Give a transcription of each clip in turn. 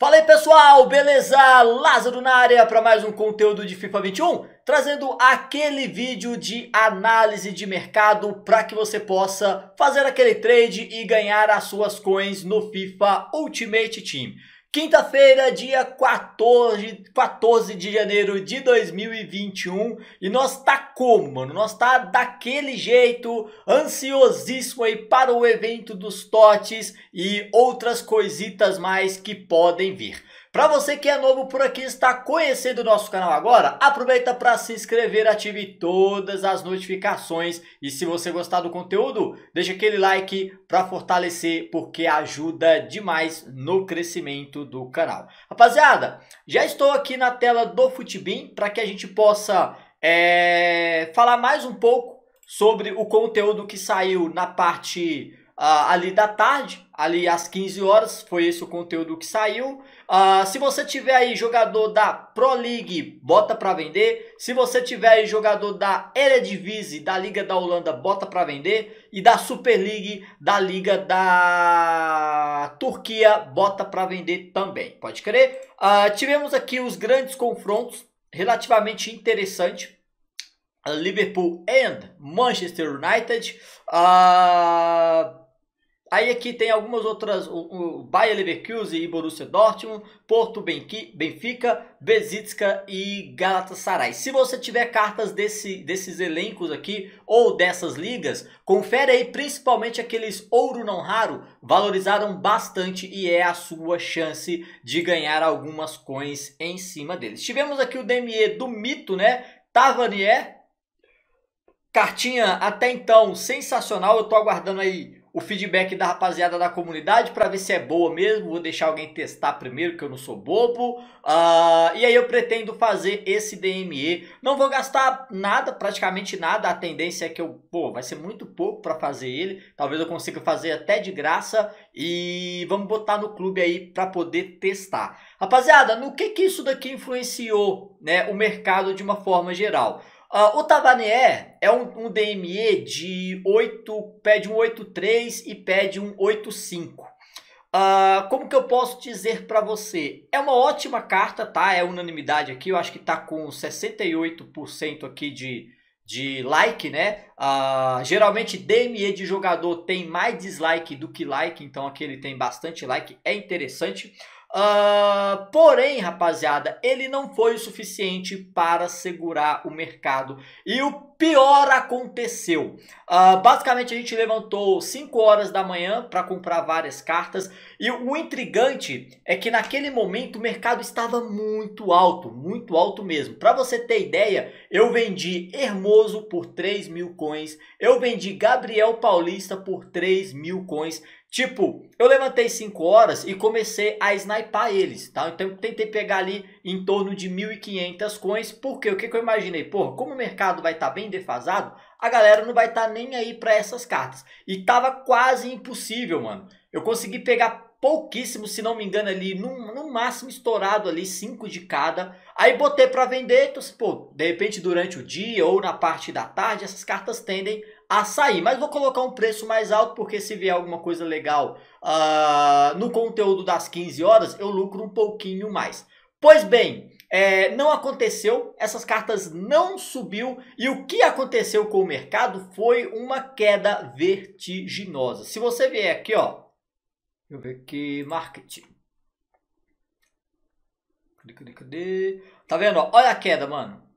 Fala aí pessoal, beleza? Lázaro na área para mais um conteúdo de FIFA 21, trazendo aquele vídeo de análise de mercado para que você possa fazer aquele trade e ganhar as suas coins no FIFA Ultimate Team. Quinta-feira, dia 14, 14 de janeiro de 2021, e nós tá como, mano? Nós tá daquele jeito, ansiosíssimo aí para o evento dos totes e outras coisitas mais que podem vir. Para você que é novo por aqui e está conhecendo o nosso canal agora, aproveita para se inscrever, ative todas as notificações e se você gostar do conteúdo, deixa aquele like para fortalecer porque ajuda demais no crescimento do canal. Rapaziada, já estou aqui na tela do Futibin para que a gente possa é, falar mais um pouco sobre o conteúdo que saiu na parte Uh, ali da tarde, ali às 15 horas, foi esse o conteúdo que saiu. Uh, se você tiver aí jogador da Pro League, bota para vender. Se você tiver aí jogador da Eredivisie, da Liga da Holanda, bota para vender. E da Super League, da Liga da Turquia, bota para vender também, pode crer? Uh, tivemos aqui os grandes confrontos, relativamente interessante. Liverpool and Manchester United. Uh, Aí aqui tem algumas outras, o, o Bayer Leverkusen e Borussia Dortmund, Porto Benfica, Besiktas e Galatasaray. Se você tiver cartas desse, desses elencos aqui ou dessas ligas, confere aí principalmente aqueles ouro não raro, valorizaram bastante e é a sua chance de ganhar algumas coins em cima deles. Tivemos aqui o DME do Mito, né? Tavanier, cartinha até então sensacional, eu tô aguardando aí o feedback da rapaziada da comunidade para ver se é boa mesmo. Vou deixar alguém testar primeiro, que eu não sou bobo. Uh, e aí eu pretendo fazer esse DME. Não vou gastar nada, praticamente nada. A tendência é que eu, pô, vai ser muito pouco para fazer ele. Talvez eu consiga fazer até de graça. E vamos botar no clube aí para poder testar. Rapaziada, no que que isso daqui influenciou, né, o mercado de uma forma geral? Uh, o Tavernier é um, um, DME de 8, pede um 8.3 e pede um 8.5. Uh, ah, como que eu posso dizer para você? É uma ótima carta, tá? É unanimidade aqui, eu acho que tá com 68% aqui de, de like, né? Uh, geralmente DME de jogador tem mais dislike do que like, então aqui ele tem bastante like, é interessante. Uh, porém, rapaziada, ele não foi o suficiente para segurar o mercado. E o pior aconteceu. Uh, basicamente, a gente levantou 5 horas da manhã para comprar várias cartas. E o intrigante é que naquele momento o mercado estava muito alto, muito alto mesmo. Para você ter ideia, eu vendi Hermoso por 3 mil coins, eu vendi Gabriel Paulista por 3 mil coins. Tipo, eu levantei 5 horas e comecei a snipar eles, tá? Então tentei pegar ali em torno de 1.500 coins, porque o que, que eu imaginei? Pô, como o mercado vai estar tá bem defasado, a galera não vai estar tá nem aí para essas cartas. E tava quase impossível, mano. Eu consegui pegar pouquíssimo, se não me engano ali, no, no máximo estourado ali, 5 de cada. Aí botei para vender, então, assim, pô, de repente durante o dia ou na parte da tarde, essas cartas tendem a sair, Mas vou colocar um preço mais alto, porque se vier alguma coisa legal uh, no conteúdo das 15 horas, eu lucro um pouquinho mais. Pois bem, é, não aconteceu, essas cartas não subiu e o que aconteceu com o mercado foi uma queda vertiginosa. Se você vier aqui, ó, deixa eu ver aqui, marketing. Cadê, cadê, cadê? Tá vendo? olha a queda, mano.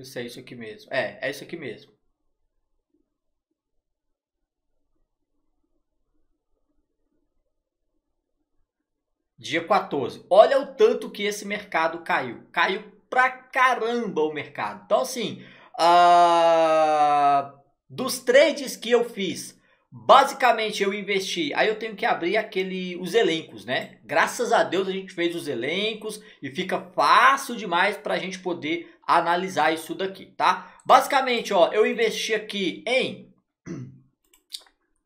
Isso é isso aqui mesmo. É, é isso aqui mesmo. Dia 14. Olha o tanto que esse mercado caiu. Caiu pra caramba o mercado. Então, assim, uh, dos trades que eu fiz, Basicamente eu investi, aí eu tenho que abrir aquele os elencos, né? Graças a Deus a gente fez os elencos e fica fácil demais para a gente poder analisar isso daqui, tá? Basicamente, ó, eu investi aqui em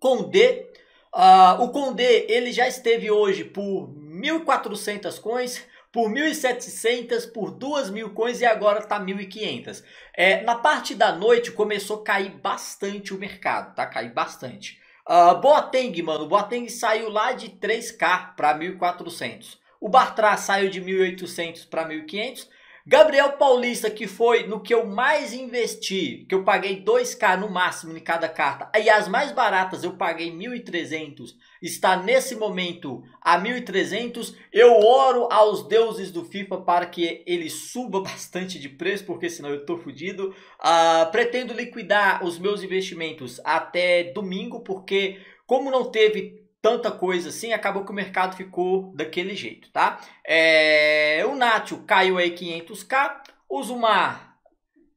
Condé. Uh, ah, o Condé ele já esteve hoje por 1.400 coins, por 1.700, por 2.000 coins e agora está 1.500. É, na parte da noite começou a cair bastante o mercado, tá? Cair bastante. Uh, Boateng, mano, Boateng saiu lá de 3K para 1.400. O Bartra saiu de 1.800 para 1.500. Gabriel Paulista, que foi no que eu mais investi, que eu paguei 2K no máximo em cada carta, e as mais baratas eu paguei 1.300, está nesse momento a 1.300. Eu oro aos deuses do FIFA para que ele suba bastante de preço, porque senão eu estou fodido. Uh, ah, pretendo liquidar os meus investimentos até domingo, porque como não teve tanta coisa assim, acabou que o mercado ficou daquele jeito, tá? É, o Natio caiu aí 500k, o Zumar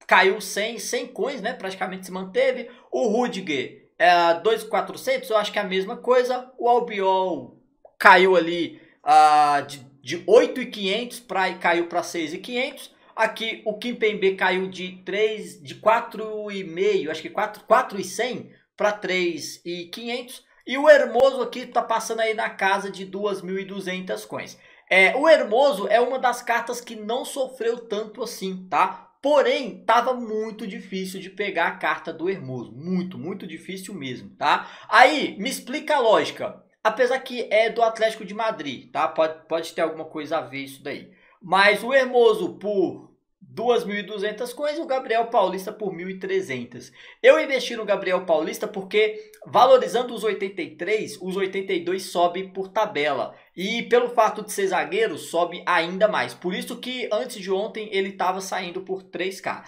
caiu 100, 100 coins, né? Praticamente se manteve. O Rudiger, é, 2,400, eu acho que é a mesma coisa. O Albiol caiu ali uh, de, de 8,500 para e caiu para 6,500. Aqui o Kimpembe caiu de 3, de 4,5, acho que 4,100 para 3,500. E o Hermoso aqui está passando aí na casa de 2.200 coins. É, o Hermoso é uma das cartas que não sofreu tanto assim, tá? Porém, tava muito difícil de pegar a carta do Hermoso. Muito, muito difícil mesmo, tá? Aí, me explica a lógica. Apesar que é do Atlético de Madrid, tá? Pode, pode ter alguma coisa a ver isso daí. Mas o Hermoso, por 2.200 coins e o Gabriel Paulista por 1.300. Eu investi no Gabriel Paulista porque valorizando os 83, os 82 sobe por tabela. E pelo fato de ser zagueiro, sobe ainda mais. Por isso que antes de ontem ele estava saindo por 3k.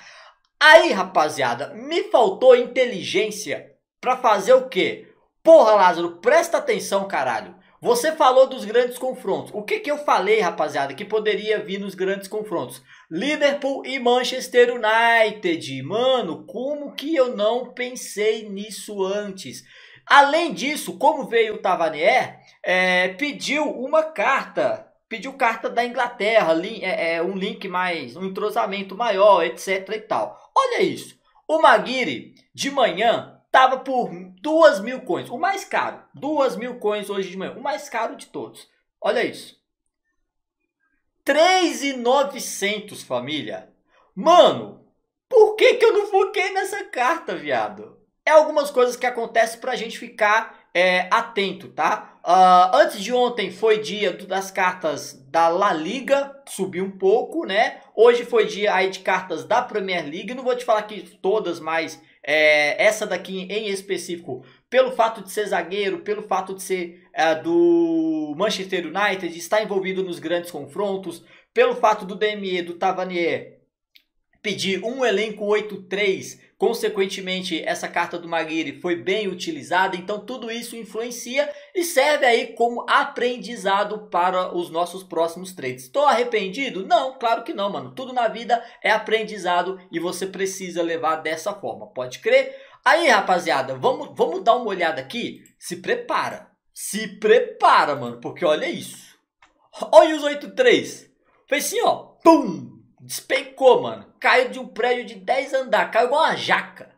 Aí, rapaziada, me faltou inteligência para fazer o quê? Porra, Lázaro, presta atenção, caralho. Você falou dos grandes confrontos. O que, que eu falei, rapaziada, que poderia vir nos grandes confrontos? Liverpool e Manchester United. Mano, como que eu não pensei nisso antes? Além disso, como veio o Tavanier, é, pediu uma carta. Pediu carta da Inglaterra, link, é, é, um link mais, um entrosamento maior, etc e tal. Olha isso. O Maguire, de manhã, tava por duas mil coins. O mais caro. Duas mil coins hoje de manhã. O mais caro de todos. Olha isso. 3,900, família. Mano, por que que eu não foquei nessa carta, viado? É algumas coisas que acontecem pra gente ficar é, atento, tá? Uh, antes de ontem foi dia das cartas da La Liga, subiu um pouco, né? Hoje foi dia aí de cartas da Premier League, não vou te falar que todas, mas é, essa daqui em específico, pelo fato de ser zagueiro, pelo fato de ser é, do Manchester United, estar envolvido nos grandes confrontos, pelo fato do DME, do Tavanier, pedir um elenco 8-3, consequentemente essa carta do Maguire foi bem utilizada, então tudo isso influencia e serve aí como aprendizado para os nossos próximos trades. Estou arrependido? Não, claro que não, mano. Tudo na vida é aprendizado e você precisa levar dessa forma, pode crer? Aí, rapaziada, vamos, vamos dar uma olhada aqui? Se prepara, se prepara, mano, porque olha isso. Olha os 8-3. Foi assim, ó, pum, Despencou, mano. Caiu de um prédio de 10 andares. Caiu igual uma jaca.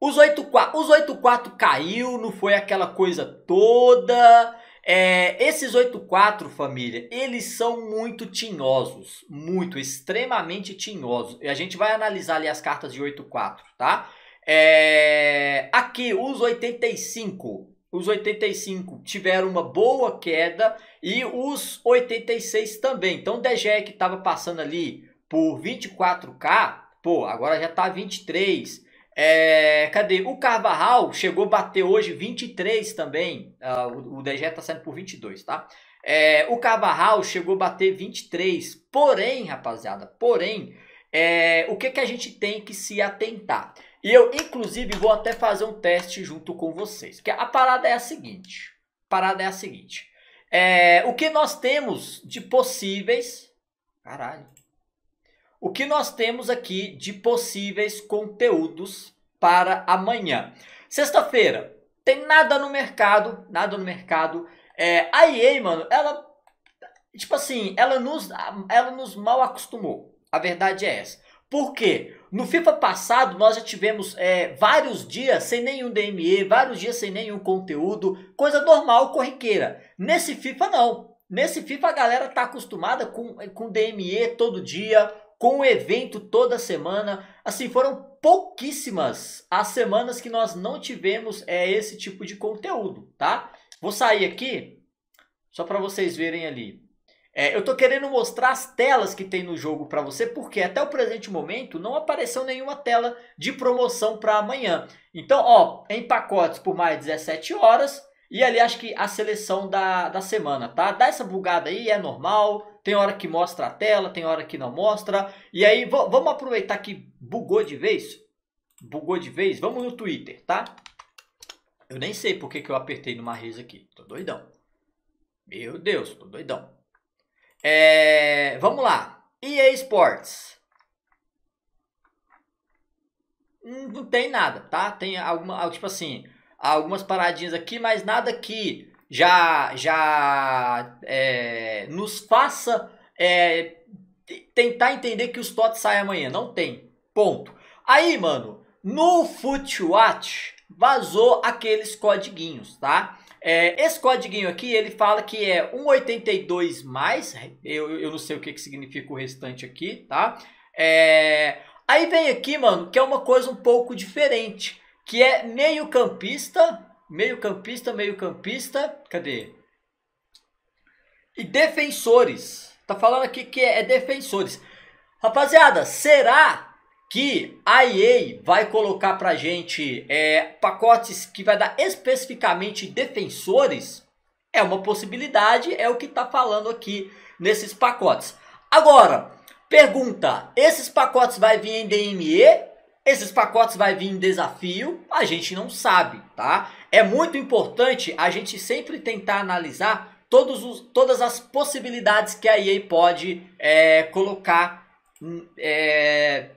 Os 84, os 84 caiu, não foi aquela coisa toda. É, esses 84, família, eles são muito tinhosos, muito, extremamente tinhosos. E a gente vai analisar ali as cartas de 84, tá? É, aqui, os 85. Os 85 tiveram uma boa queda e os 86 também. Então, o DGE que estava passando ali por 24K, pô, agora já tá 23. É, cadê? O Carvajal chegou a bater hoje 23 também. Uh, o, o DG tá saindo por 22, tá? É, o Carvajal chegou a bater 23. Porém, rapaziada, porém, é, o que, que a gente tem que se atentar? E eu, inclusive, vou até fazer um teste junto com vocês. Porque a parada é a seguinte. A parada é a seguinte. É, o que nós temos de possíveis... Caralho o que nós temos aqui de possíveis conteúdos para amanhã. Sexta-feira, tem nada no mercado, nada no mercado. É, a EA, mano, ela tipo assim, ela nos ela nos mal acostumou. A verdade é essa. Por quê? No FIFA passado, nós já tivemos é, vários dias sem nenhum DME, vários dias sem nenhum conteúdo, coisa normal, corriqueira. Nesse FIFA, não. Nesse FIFA, a galera tá acostumada com, com DME todo dia, com o evento toda semana. Assim, foram pouquíssimas as semanas que nós não tivemos é, esse tipo de conteúdo, tá? Vou sair aqui, só para vocês verem ali. É, eu tô querendo mostrar as telas que tem no jogo para você, porque até o presente momento não apareceu nenhuma tela de promoção para amanhã. Então, ó, em pacotes por mais 17 horas, e ali acho que a seleção da, da semana, tá? Dá essa bugada aí, é normal, tem hora que mostra a tela, tem hora que não mostra. E aí, vamos aproveitar que bugou de vez. Bugou de vez, vamos no Twitter, tá? Eu nem sei porque que eu apertei numa res aqui. Tô doidão. Meu Deus, tô doidão. É, vamos lá. EA Sports. Hum, não tem nada, tá? Tem alguma, tipo assim, algumas paradinhas aqui, mas nada que já, já é, nos faça é, tentar entender que os TOTS saem amanhã. Não tem. Ponto. Aí, mano, no FootWatch vazou aqueles codiguinhos, tá? É, esse codiguinho aqui, ele fala que é 1,82 mais, eu, eu não sei o que, que significa o restante aqui, tá? É, aí vem aqui, mano, que é uma coisa um pouco diferente, que é meio campista, meio-campista, meio-campista, cadê? E defensores. Tá falando aqui que é, defensores. Rapaziada, será que a EA vai colocar pra gente é, pacotes que vai dar especificamente defensores? É uma possibilidade, é o que tá falando aqui nesses pacotes. Agora, pergunta, esses pacotes vai vir em DME esses pacotes vai vir em desafio, a gente não sabe, tá? É muito importante a gente sempre tentar analisar todos os, todas as possibilidades que a EA pode é, colocar hum, é,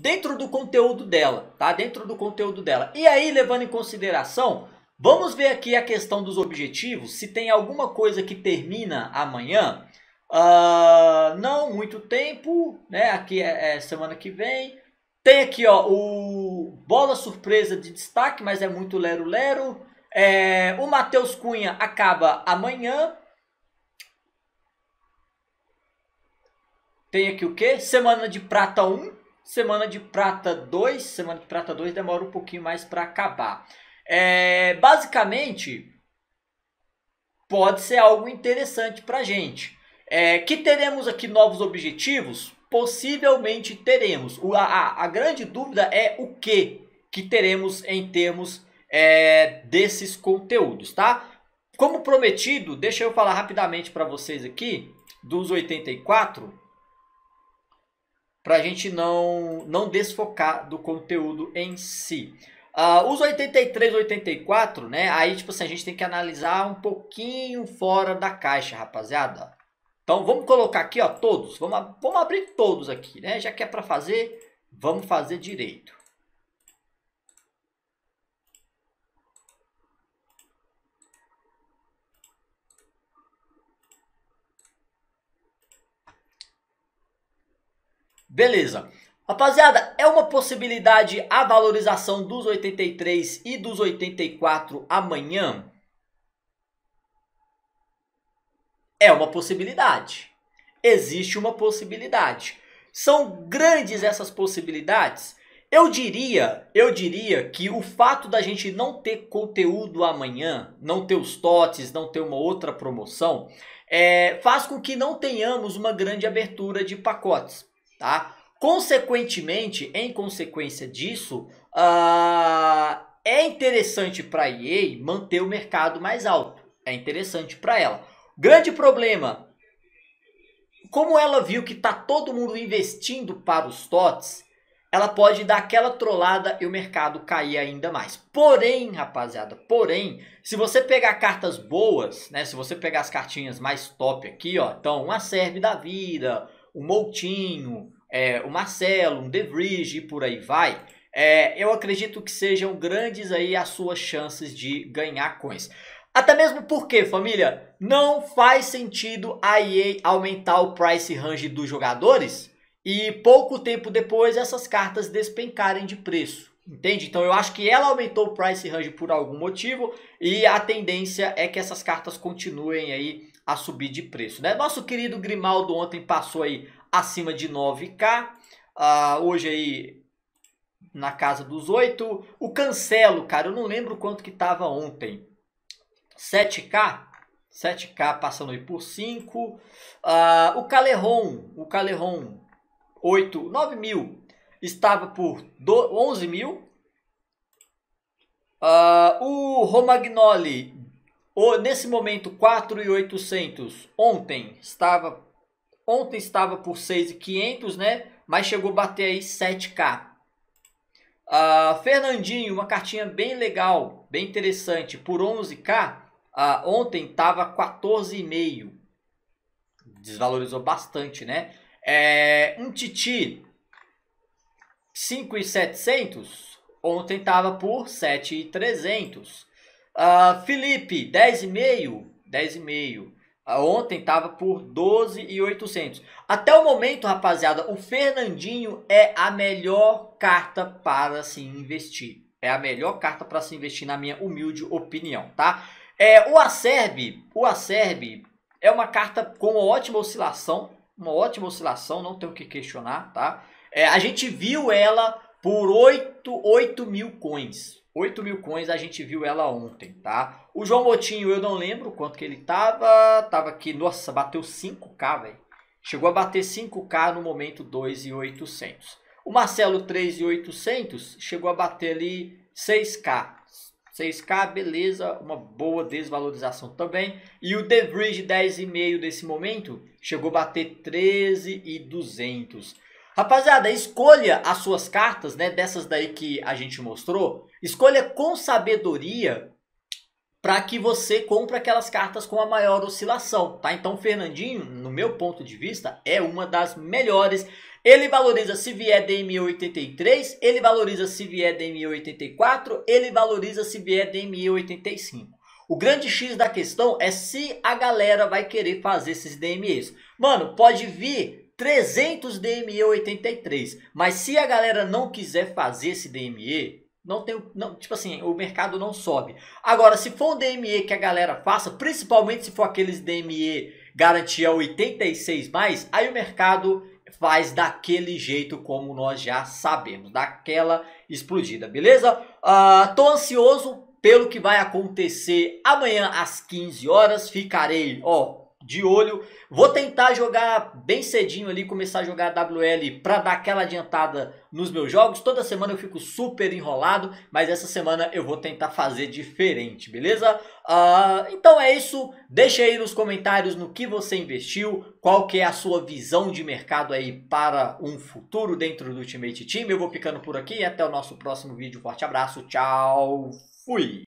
dentro do conteúdo dela, tá? Dentro do conteúdo dela. E aí, levando em consideração, vamos ver aqui a questão dos objetivos, se tem alguma coisa que termina amanhã. Uh, não muito tempo, né? Aqui é, é semana que vem. Tem aqui, ó, o bola surpresa de destaque, mas é muito lero-lero. É, o Matheus Cunha acaba amanhã. Tem aqui o quê? Semana de prata 1, semana de prata 2. Semana de prata 2 demora um pouquinho mais para acabar. É, basicamente, pode ser algo interessante para a gente. É, que teremos aqui novos objetivos? possivelmente teremos. O, a, a grande dúvida é o que que teremos em termos é, desses conteúdos, tá? Como prometido, deixa eu falar rapidamente para vocês aqui dos 84, para a gente não, não desfocar do conteúdo em si. Uh, os 83, 84, né? Aí, tipo assim, a gente tem que analisar um pouquinho fora da caixa, rapaziada. Então vamos colocar aqui, ó, todos. Vamos, vamos abrir todos aqui, né? Já que é para fazer, vamos fazer direito. Beleza. Rapaziada, é uma possibilidade a valorização dos 83 e dos 84 amanhã? É uma possibilidade. Existe uma possibilidade. São grandes essas possibilidades? Eu diria, eu diria que o fato da gente não ter conteúdo amanhã, não ter os totes, não ter uma outra promoção, é, faz com que não tenhamos uma grande abertura de pacotes, tá? Consequentemente, em consequência disso, uh, é interessante para a EA manter o mercado mais alto. É interessante para ela. Grande problema. Como ela viu que tá todo mundo investindo para os TOTS, ela pode dar aquela trollada e o mercado cair ainda mais. Porém, rapaziada, porém, se você pegar cartas boas, né? Se você pegar as cartinhas mais top aqui, ó, então uma serve da vida, o um Moutinho, é, o Marcelo, um The Bridge e por aí vai. É, eu acredito que sejam grandes aí as suas chances de ganhar coins. Até mesmo porque, família, não faz sentido a EA aumentar o price range dos jogadores e pouco tempo depois essas cartas despencarem de preço. Entende? Então eu acho que ela aumentou o price range por algum motivo e a tendência é que essas cartas continuem aí a subir de preço, né? Nosso querido Grimaldo ontem passou aí acima de 9k, uh, ah, hoje aí na casa dos 8. O Cancelo, cara, eu não lembro quanto que tava ontem. 7K, 7K passando aí por 5. Uh, ah, o Caleron, o Calerron 8, 9 mil estava por 12, 11 mil. Uh, o Romagnoli, o, nesse momento 4,800, ontem estava ontem estava por 6,500, né? Mas chegou a bater aí 7K. Uh, ah, Fernandinho, uma cartinha bem legal, bem interessante, por 11K ah, ontem estava 14,5. Desvalorizou bastante, né? É, um Titi 5,700. Ontem estava por 7,300. Uh, ah, Felipe 10,5. 10,5. Ah, ontem estava por 12,800. Até o momento, rapaziada, o Fernandinho é a melhor carta para se investir. É a melhor carta para se investir, na minha humilde opinião, tá? É, o Acerbe, o Acerbe é uma carta com uma ótima oscilação, uma ótima oscilação, não tem o que questionar, tá? É, a gente viu ela por 8, 8 mil coins. 8 mil coins a gente viu ela ontem, tá? O João Motinho, eu não lembro quanto que ele tava. Tava aqui, nossa, bateu 5k, velho. Chegou a bater 5k no momento 2,800. O Marcelo 3,800 chegou a bater ali 6k. 6K, beleza, uma boa desvalorização também. E o The Bridge 10,5 desse momento chegou a bater 13,200. Rapaziada, escolha as suas cartas, né, dessas daí que a gente mostrou, escolha com sabedoria para que você compre aquelas cartas com a maior oscilação, tá? Então, Fernandinho, no meu ponto de vista, é uma das melhores ele valoriza se vier DMI-83, ele valoriza se vier DMI-84, ele valoriza se vier DMI-85. O grande X da questão é se a galera vai querer fazer esses DMEs. Mano, pode vir 300 DME 83, mas se a galera não quiser fazer esse DME, não tem, não, tipo assim, o mercado não sobe. Agora, se for um DME que a galera faça, principalmente se for aqueles DME garantia 86 mais, aí o mercado faz daquele jeito como nós já sabemos, daquela explodida, beleza? Uh, tô ansioso pelo que vai acontecer amanhã às 15 horas, ficarei, ó, de olho. Vou tentar jogar bem cedinho ali, começar a jogar WL para dar aquela adiantada nos meus jogos. Toda semana eu fico super enrolado, mas essa semana eu vou tentar fazer diferente, beleza? Uh, então é isso. Deixa aí nos comentários no que você investiu, qual que é a sua visão de mercado aí para um futuro dentro do Ultimate Team. Eu vou ficando por aqui até o nosso próximo vídeo. Forte abraço, tchau, fui!